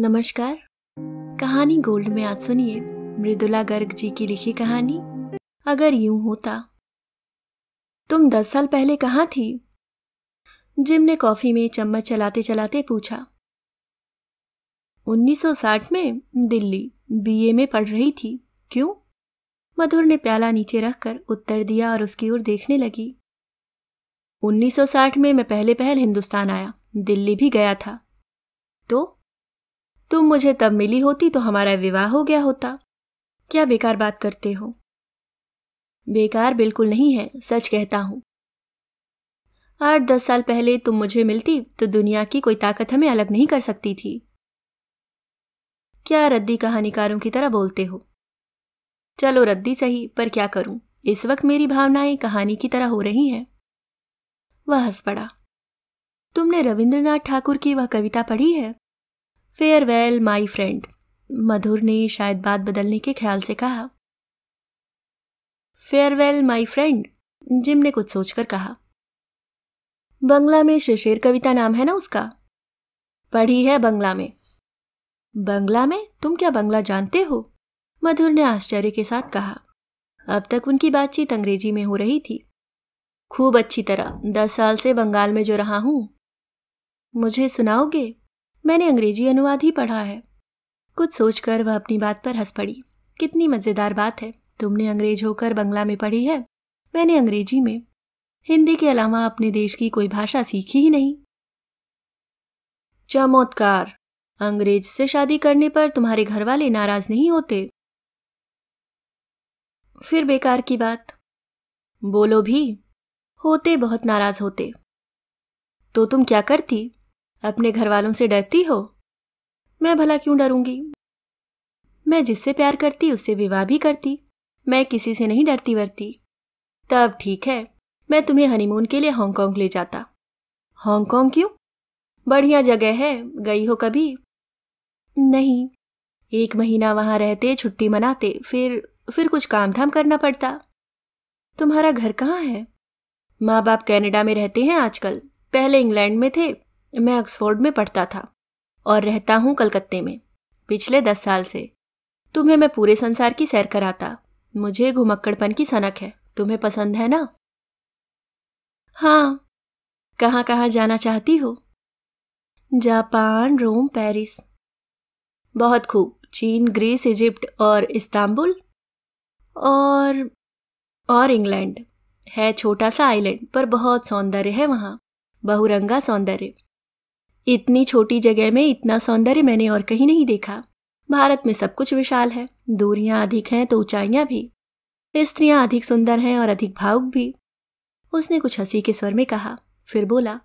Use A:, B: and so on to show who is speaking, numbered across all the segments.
A: नमस्कार कहानी गोल्ड में आज सुनिए मृदुला गर्ग जी की लिखी कहानी अगर यूं होता तुम दस साल पहले कहाँ थी जिम ने कॉफी में चम्मच चलाते चलाते पूछा 1960 में दिल्ली बीए में पढ़ रही थी क्यों मधुर ने प्याला नीचे रखकर उत्तर दिया और उसकी ओर देखने लगी 1960 में मैं पहले पहल हिंदुस्तान आया दिल्ली भी गया था तो तुम मुझे तब मिली होती तो हमारा विवाह हो गया होता क्या बेकार बात करते हो बेकार बिल्कुल नहीं है सच कहता हूं आठ दस साल पहले तुम मुझे मिलती तो दुनिया की कोई ताकत हमें अलग नहीं कर सकती थी क्या रद्दी कहानीकारों की तरह बोलते हो चलो रद्दी सही पर क्या करूं इस वक्त मेरी भावनाएं कहानी की तरह हो रही हैं वह हंस पड़ा तुमने रविंद्रनाथ ठाकुर की वह कविता पढ़ी है फेयरवेल माई फ्रेंड मधुर ने शायद बात बदलने के ख्याल से कहा फेयरवेल माई फ्रेंड जिम ने कुछ सोचकर कहा बंगला में शिशिर कविता नाम है ना उसका पढ़ी है बंगला में बंगला में तुम क्या बंगला जानते हो मधुर ने आश्चर्य के साथ कहा अब तक उनकी बातचीत अंग्रेजी में हो रही थी खूब अच्छी तरह दस साल से बंगाल में जो रहा हूं मुझे सुनाओगे मैंने अंग्रेजी अनुवाद ही पढ़ा है कुछ सोचकर वह अपनी बात पर हंस पड़ी कितनी मज़ेदार बात है तुमने अंग्रेज होकर बंगला में पढ़ी है मैंने अंग्रेजी में हिंदी के अलावा अपने देश की कोई भाषा सीखी ही नहीं चमत्कार अंग्रेज से शादी करने पर तुम्हारे घर वाले नाराज नहीं होते फिर बेकार की बात बोलो भी होते बहुत नाराज होते तो तुम क्या करती अपने घर वालों से डरती हो मैं भला क्यों डरूंगी मैं जिससे प्यार करती उससे विवाह भी करती मैं किसी से नहीं डरती वरती तब ठीक है मैं तुम्हें हनीमून के लिए हांगकांग ले जाता हांगकांग क्यों बढ़िया जगह है गई हो कभी नहीं एक महीना वहां रहते छुट्टी मनाते फिर फिर कुछ काम धाम करना पड़ता तुम्हारा घर कहाँ है माँ बाप कैनेडा में रहते हैं आजकल पहले इंग्लैंड में थे मैं ऑक्सफोर्ड में पढ़ता था और रहता हूँ कलकत्ते में पिछले दस साल से तुम्हें मैं पूरे संसार की सैर कराता मुझे घुमक्कड़पन की सनक है तुम्हें पसंद है ना हाँ कहाँ कहाँ जाना चाहती हो जापान रोम पेरिस बहुत खूब चीन ग्रीस इजिप्ट और इस्तांबुल और और इंग्लैंड है छोटा सा आइलैंड पर बहुत सौंदर्य है वहाँ बहुरंगा सौंदर्य इतनी छोटी जगह में इतना सौंदर्य मैंने और कहीं नहीं देखा भारत में सब कुछ विशाल है दूरियां अधिक हैं तो ऊंचाइयां भी स्त्रियां अधिक सुंदर हैं और अधिक भावुक भी उसने कुछ हंसी के स्वर में कहा फिर बोला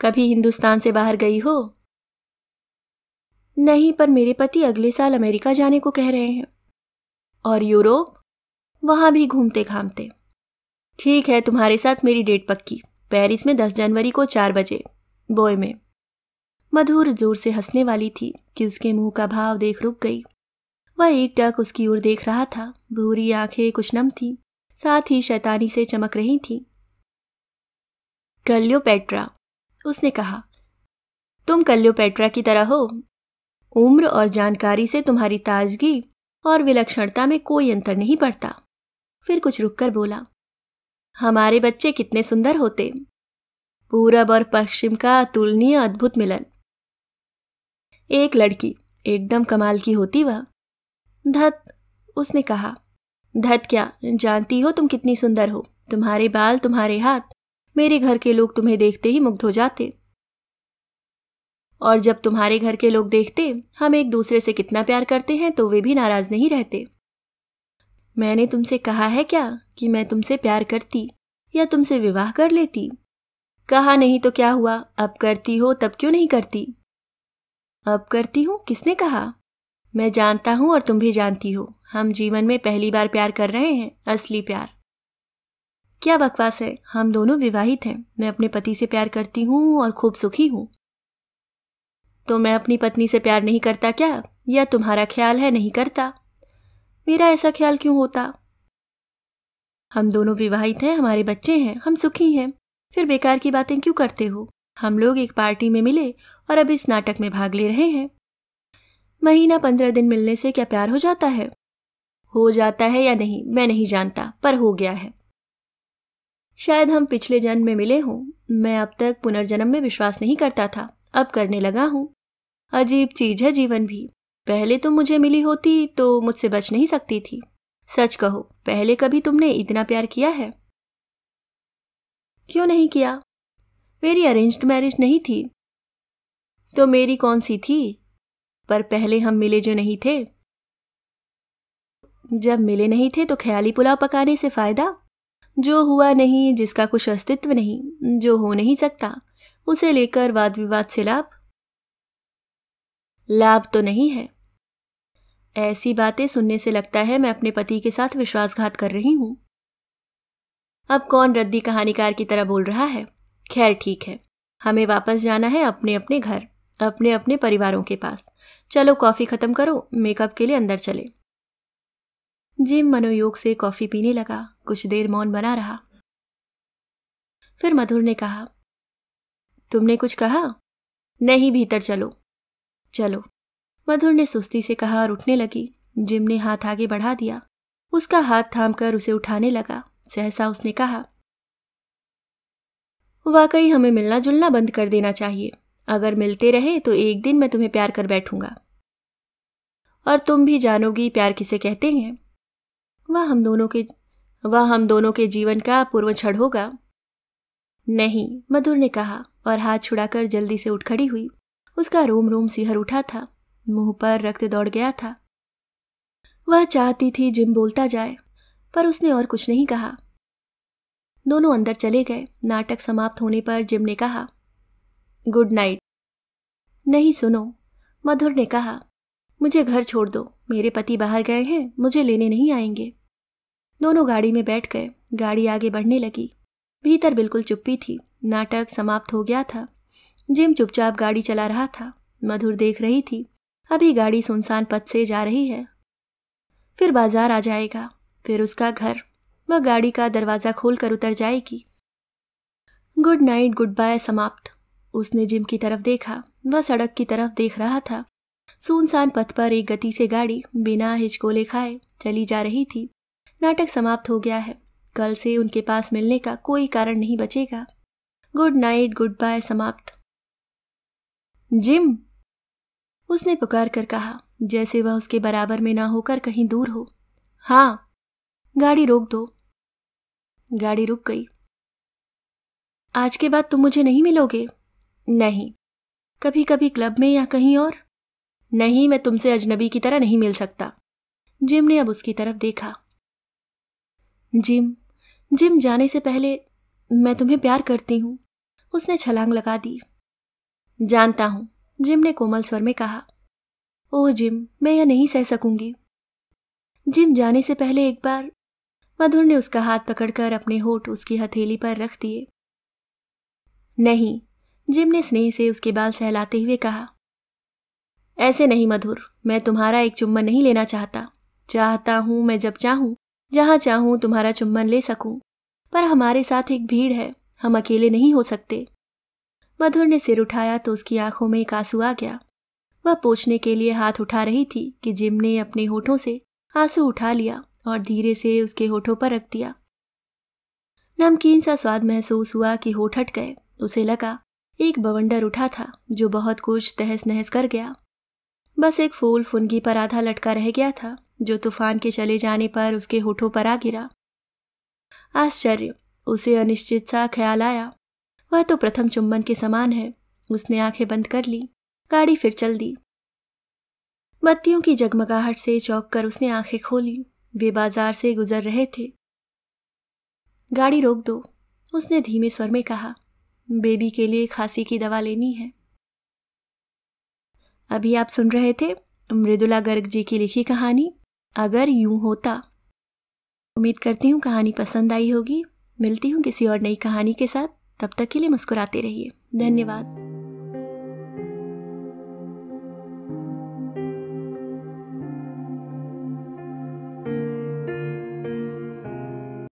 A: कभी हिंदुस्तान से बाहर गई हो नहीं पर मेरे पति अगले साल अमेरिका जाने को कह रहे हैं और यूरोप वहां भी घूमते घामते ठीक है तुम्हारे साथ मेरी डेट पक्की पेरिस में दस जनवरी को चार बजे बॉय में मधुर जोर से हंसने वाली थी कि उसके मुंह का भाव देख रुक गई वह एक टक उसकी ओर देख रहा था भूरी आंखें कुछ नम थी साथ ही शैतानी से चमक रही थी कल्योपेट्रा उसने कहा तुम कल्योपेट्रा की तरह हो उम्र और जानकारी से तुम्हारी ताजगी और विलक्षणता में कोई अंतर नहीं पड़ता फिर कुछ रुककर बोला हमारे बच्चे कितने सुंदर होते पूरब और पश्चिम का अतुलनीय अद्भुत मिलन एक लड़की एकदम कमाल की होती वह धत उसने कहा धत क्या जानती हो तुम कितनी सुंदर हो तुम्हारे बाल तुम्हारे हाथ मेरे घर के लोग तुम्हें देखते ही मुग्ध हो जाते और जब तुम्हारे घर के लोग देखते हम एक दूसरे से कितना प्यार करते हैं तो वे भी नाराज नहीं रहते मैंने तुमसे कहा है क्या कि मैं तुमसे प्यार करती या तुमसे विवाह कर लेती कहा नहीं तो क्या हुआ अब करती हो तब क्यों नहीं करती अब करती हूँ किसने कहा मैं जानता हूं और तुम भी जानती हो हम जीवन में पहली बार प्यार कर रहे हैं असली प्यार क्या बकवास है हम दोनों विवाहित हैं मैं अपने पति से प्यार करती हूं और खूब सुखी हूं तो मैं अपनी पत्नी से प्यार नहीं करता क्या या तुम्हारा ख्याल है नहीं करता मेरा ऐसा ख्याल क्यों होता हम दोनों विवाहित हैं हमारे बच्चे हैं हम सुखी हैं फिर बेकार की बातें क्यों करते हो हम लोग एक पार्टी में मिले और अब इस नाटक में भाग ले रहे हैं महीना पंद्रह दिन मिलने से क्या प्यार हो जाता है हो जाता है या नहीं मैं नहीं जानता पर हो गया है शायद हम पिछले जन्म में मिले हों मैं अब तक पुनर्जन्म में विश्वास नहीं करता था अब करने लगा हूँ अजीब चीज है जीवन भी पहले तुम तो मुझे मिली होती तो मुझसे बच नहीं सकती थी सच कहो पहले कभी तुमने इतना प्यार किया है क्यों नहीं किया मेरी अरेंज्ड मैरिज नहीं थी तो मेरी कौन सी थी पर पहले हम मिले जो नहीं थे जब मिले नहीं थे तो ख्याली पुलाव पकाने से फ़ायदा जो हुआ नहीं जिसका कुछ अस्तित्व नहीं जो हो नहीं सकता उसे लेकर वाद विवाद से लाभ लाभ तो नहीं है ऐसी बातें सुनने से लगता है मैं अपने पति के साथ विश्वासघात कर रही हूं अब कौन रद्दी कहानीकार की तरह बोल रहा है खैर ठीक है हमें वापस जाना है अपने अपने घर अपने अपने परिवारों के पास चलो कॉफ़ी ख़त्म करो मेकअप के लिए अंदर चले जिम मनोयोग से कॉफ़ी पीने लगा कुछ देर मौन बना रहा फिर मधुर ने कहा तुमने कुछ कहा नहीं भीतर चलो चलो मधुर ने सुस्ती से कहा और उठने लगी जिम ने हाथ आगे बढ़ा दिया उसका हाथ थाम कर उसे उठाने लगा सहसा उसने कहा वाकई हमें मिलना जुलना बंद कर देना चाहिए अगर मिलते रहे तो एक दिन मैं तुम्हें प्यार कर बैठूंगा और तुम भी जानोगी प्यार किसे कहते हैं वह हम दोनों के वह हम दोनों के जीवन का पूर्व क्षण होगा नहीं मधुर ने कहा और हाथ छुड़ाकर जल्दी से उठ खड़ी हुई उसका रोम रोम सिहर उठा था मुंह पर रक्त दौड़ गया था वह चाहती थी जिम बोलता जाए पर उसने और कुछ नहीं कहा दोनों अंदर चले गए नाटक समाप्त होने पर जिम ने कहा गुड नाइट नहीं सुनो मधुर ने कहा मुझे घर छोड़ दो मेरे पति बाहर गए हैं मुझे लेने नहीं आएंगे दोनों गाड़ी में बैठ गए गाड़ी आगे बढ़ने लगी भीतर बिल्कुल चुप्पी थी नाटक समाप्त हो गया था जिम चुपचाप गाड़ी चला रहा था मधुर देख रही थी अभी गाड़ी सुनसान पथ से जा रही है फिर बाजार आ जाएगा फिर उसका घर वह गाड़ी का दरवाज़ा खोलकर उतर जाएगी गुड नाइट गुड बाय समाप्त उसने जिम की तरफ देखा वह सड़क की तरफ देख रहा था सुनसान पथ पर एक गति से गाड़ी बिना हिचकोले खाए चली जा रही थी नाटक समाप्त हो गया है कल से उनके पास मिलने का कोई कारण नहीं बचेगा गुड नाइट गुड बाय समाप्त जिम उसने पुकार कर कहा जैसे वह उसके बराबर में ना होकर कहीं दूर हो हाँ गाड़ी रोक दो गाड़ी रुक गई आज के बाद तुम मुझे नहीं मिलोगे नहीं कभी कभी क्लब में या कहीं और नहीं मैं तुमसे अजनबी की तरह नहीं मिल सकता जिम ने अब उसकी तरफ देखा जिम जिम जाने से पहले मैं तुम्हें प्यार करती हूं उसने छलांग लगा दी जानता हूं जिम ने कोमल स्वर में कहा ओह जिम मैं यह नहीं सह सकूंगी जिम जाने से पहले एक बार मधुर ने उसका हाथ पकड़कर अपने होठ उसकी हथेली पर रख दिए नहीं जिम ने स्नेह से उसके बाल सहलाते हुए कहा ऐसे नहीं मधुर मैं तुम्हारा एक चुम्बन नहीं लेना चाहता चाहता हूं मैं जब चाहूं जहां चाहूं तुम्हारा चुम्बन ले सकूं पर हमारे साथ एक भीड़ है हम अकेले नहीं हो सकते मधुर ने सिर उठाया तो उसकी आंखों में एक आंसू आ गया वह पोछने के लिए हाथ उठा रही थी कि जिम ने अपने होठों से आंसू उठा लिया और धीरे से उसके होठों पर रख दिया नमकीन सा स्वाद महसूस हुआ कि होठ हट गए उसे लगा एक बवंडर उठा था जो बहुत कुछ तहस नहस कर गया बस एक फूल फुनगी पर आधा लटका रह गया था जो तूफान के चले जाने पर उसके होठों पर आ गिरा आश्चर्य उसे अनिश्चित सा ख्याल आया वह तो प्रथम चुंबन के समान है उसने आंखें बंद कर ली गाड़ी फिर चल दी बत्तियों की जगमगाहट से चौंक कर उसने आंखें खोली वे बाजार से गुजर रहे थे गाड़ी रोक दो उसने धीमे स्वर में कहा बेबी के लिए खांसी की दवा लेनी है अभी आप सुन रहे थे मृदुला गर्ग जी की लिखी कहानी अगर यूं होता उम्मीद करती हूँ कहानी पसंद आई होगी मिलती हूँ किसी और नई कहानी के साथ तब तक के लिए मुस्कुराते रहिए धन्यवाद